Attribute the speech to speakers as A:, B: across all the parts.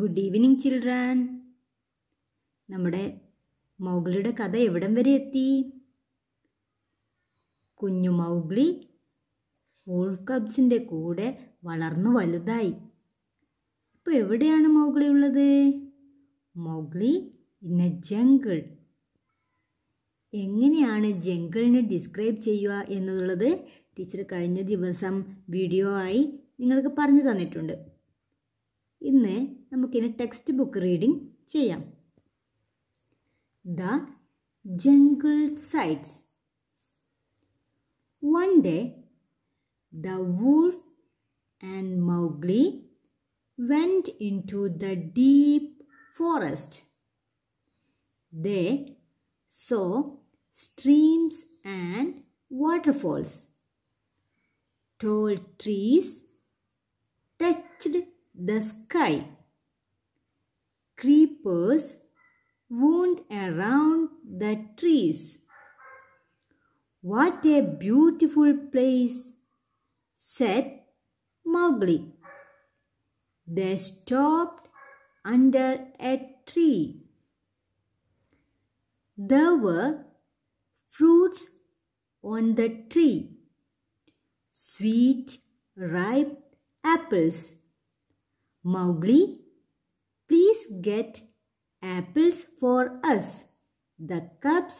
A: Good evening children നമ്മുടെ മൗഗ്ലിയുടെ കഥ എവിടം വരെ എത്തി കുഞ്ഞു മൗഗ്ലി വോൾഫ് കബ്സിൻ്റെ കൂടെ വളർന്നു വലുതായി ഇപ്പോൾ എവിടെയാണ് മൗഗ്ലി ഉള്ളത് മൗഗ്ലി ഇൻ എ ജംഗിൾ എങ്ങനെയാണ് ജംഗിളിനെ ഡിസ്ക്രൈബ് ചെയ്യുക എന്നുള്ളത് ടീച്ചർ കഴിഞ്ഞ ദിവസം വീഡിയോ ആയി നിങ്ങൾക്ക് പറഞ്ഞു തന്നിട്ടുണ്ട് ഇന്ന് നമുക്കിനി ടെക്സ്റ്റ് ബുക്ക് റീഡിംഗ് ചെയ്യാം the jungle sights one day the wolf and Mowgli went into the deep forest they saw streams and waterfalls tall trees touched the sky. Creepers wound around the trees. What a beautiful place, said Mowgli. They stopped under a tree. There were fruits on the tree, sweet ripe apples Mowgli, please get apples for us, the cubs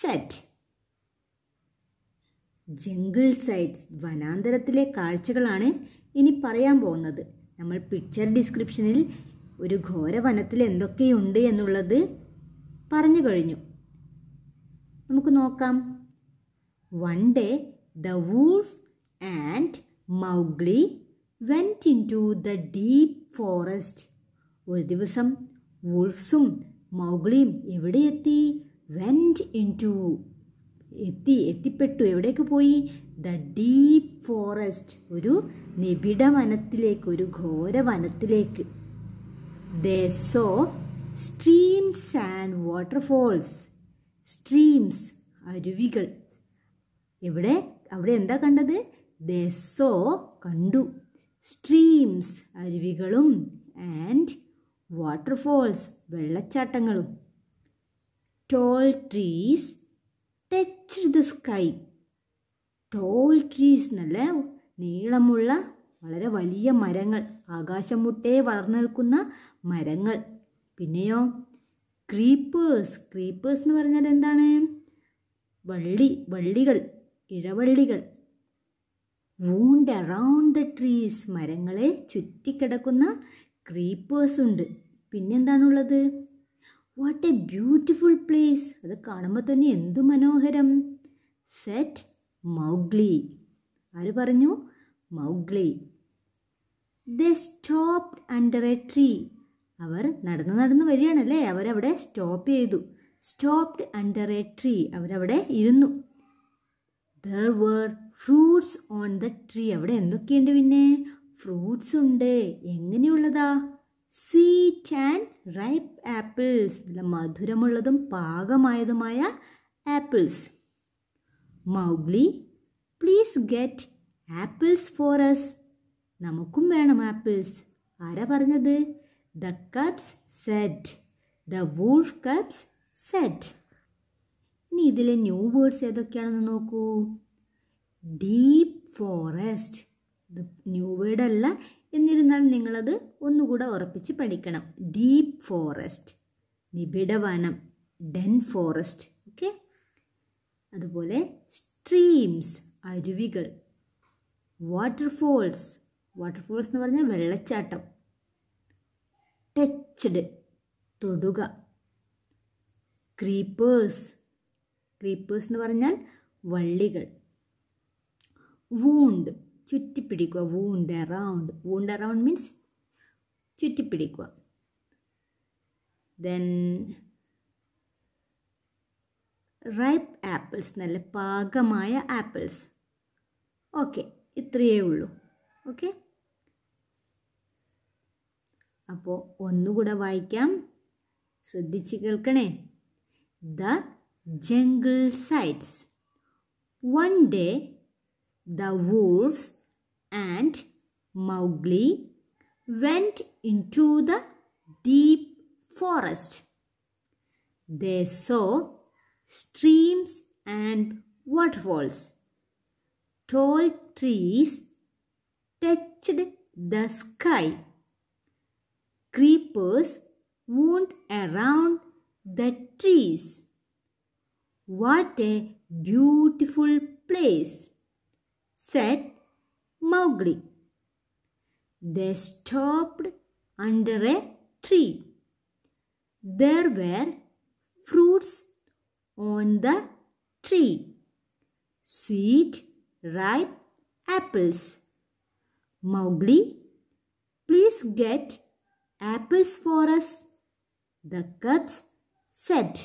A: said. Jungle sights വനാന്തരത്തിലെ കാഴ്ചകളാണ് ഇനി പറയാൻ പോകുന്നത് നമ്മൾ picture ഡിസ്ക്രിപ്ഷനിൽ ഒരു ഘോര വനത്തിൽ എന്തൊക്കെയുണ്ട് എന്നുള്ളത് പറഞ്ഞു കഴിഞ്ഞു നമുക്ക് നോക്കാം one day the wolf and Mowgli went into the deep forest ഒരു ദിവസം വുൾഫ്സും മൗഗ്ലിയും എവിടെ എത്തി വെൻറ്റ് ഇൻ ടു എത്തി എത്തിപ്പെട്ടു എവിടേക്ക് പോയി ദ ഡീപ്പ് ഫോറസ്റ്റ് ഒരു നിബിഡ വനത്തിലേക്ക് ഒരു ഘോര വനത്തിലേക്ക് they streams and waterfalls streams അരുവികൾ എവിടെ അവിടെ എന്താ കണ്ടത് ദോ കണ്ടു സ്ട്രീംസ് അരുവികളും ആൻഡ് വാട്ടർഫോൾസ് വെള്ളച്ചാട്ടങ്ങളും tall trees touch the sky tall trees നല്ല നീളമുള്ള വളരെ വലിയ മരങ്ങൾ ആകാശം മുട്ടേ വളർന്നു നിൽക്കുന്ന മരങ്ങൾ പിന്നെയോ ക്രീപ്പേഴ്സ് ക്രീപ്പേഴ്സ് എന്ന് പറഞ്ഞാൽ എന്താണ് വള്ളി വള്ളികൾ ഇഴവള്ളികൾ വൂണ്ട് അറൗണ്ട് ദ ട്രീസ് മരങ്ങളെ ചുറ്റിക്കിടക്കുന്ന ക്രീപ്പേഴ്സ് ഉണ്ട് പിന്നെന്താണുള്ളത് വാട്ട് എ ബ്യൂട്ടിഫുൾ പ്ലേസ് അത് കാണുമ്പോൾ തന്നെ എന്തു മനോഹരം സെറ്റ് മൗഗ്ലി ആര് പറഞ്ഞു Mowgli they stopped under a tree അവർ നടന്ന് നടന്ന് വരികയാണല്ലേ അവരവിടെ സ്റ്റോപ്പ് ചെയ്തു സ്റ്റോപ്ഡ് അണ്ടർ എ ട്രീ അവരവിടെ ഇരുന്നു there were fruits on the tree അവിടെ എന്തൊക്കെയുണ്ട് പിന്നെ ഫ്രൂട്ട്സ് ഉണ്ട് എങ്ങനെയുള്ളതാ സ്വീറ്റ് ആൻഡ് റൈപ്പ് ആപ്പിൾസ് നല്ല മധുരമുള്ളതും പാകമായതുമായ apples Mowgli please get apples for us നമുക്കും വേണം ആപ്പിൾസ് ആരാ പറഞ്ഞത് the cubs said the wolf cubs said ഇനി ഇതിലെ ന്യൂ വേർഡ്സ് ഏതൊക്കെയാണെന്ന് നോക്കൂ ഡീപ്പ് ഫോറസ്റ്റ് ഇത് ന്യൂ വേർഡ് അല്ല എന്നിരുന്നാൽ നിങ്ങളത് ഒന്നുകൂടെ ഉറപ്പിച്ച് പഠിക്കണം ഡീപ്പ് ഫോറസ്റ്റ് നിബിഡവനം ഡെൻ ഫോറസ്റ്റ് ഓക്കെ അതുപോലെ സ്ട്രീംസ് അരുവികൾ വാട്ടർഫോൾസ് വാട്ടർഫോൾസ് എന്ന് പറഞ്ഞാൽ വെള്ളച്ചാട്ടം ടച്ച്ഡ് തൊടുക ക്രീപ്പേഴ്സ് ക്രീപ്പേഴ്സ് എന്ന് പറഞ്ഞാൽ വള്ളികൾ വൂണ്ട് ചുറ്റിപ്പിടിക്കുക wound around wound around means ചുറ്റിപ്പിടിക്കുക ദെൻ റൈപ്പ് ആപ്പിൾസ് നല്ല പാകമായ ആപ്പിൾസ് ഓക്കെ ഇത്രയേ ഉള്ളൂ ഓക്കെ അപ്പോൾ ഒന്നുകൂടെ വായിക്കാം ശ്രദ്ധിച്ച് കേൾക്കണേ the jungle sites. One day, the wolves and Mowgli went into the deep forest. They saw streams and waterfalls. Tall trees touched the sky. Creepers wound around the trees. What a beautiful place, said Mowgli. They stopped under a tree. There were fruits on the tree, sweet ripe apples. Mowgli, please get apples for us, the cubs said.